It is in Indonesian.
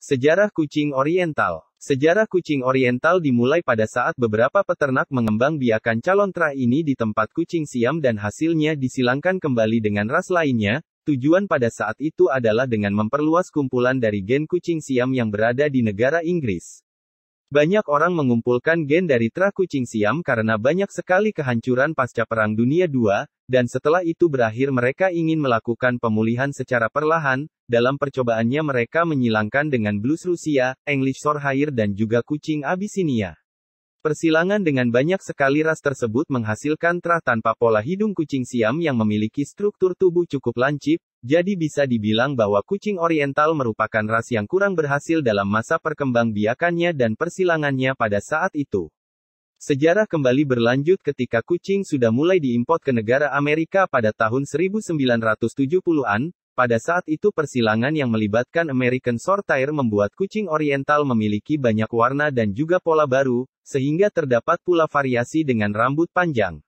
Sejarah kucing oriental Sejarah kucing oriental dimulai pada saat beberapa peternak mengembang biakan calon terah ini di tempat kucing siam dan hasilnya disilangkan kembali dengan ras lainnya, tujuan pada saat itu adalah dengan memperluas kumpulan dari gen kucing siam yang berada di negara Inggris. Banyak orang mengumpulkan gen dari terah kucing siam karena banyak sekali kehancuran pasca Perang Dunia II, dan setelah itu berakhir mereka ingin melakukan pemulihan secara perlahan, dalam percobaannya mereka menyilangkan dengan blues Rusia, English Shorthair dan juga kucing Abyssinia. Persilangan dengan banyak sekali ras tersebut menghasilkan trah tanpa pola hidung kucing Siam yang memiliki struktur tubuh cukup lancip, jadi bisa dibilang bahwa kucing oriental merupakan ras yang kurang berhasil dalam masa perkembangbiakannya dan persilangannya pada saat itu. Sejarah kembali berlanjut ketika kucing sudah mulai diimpor ke negara Amerika pada tahun 1970-an, pada saat itu persilangan yang melibatkan American Shorthair membuat kucing oriental memiliki banyak warna dan juga pola baru, sehingga terdapat pula variasi dengan rambut panjang.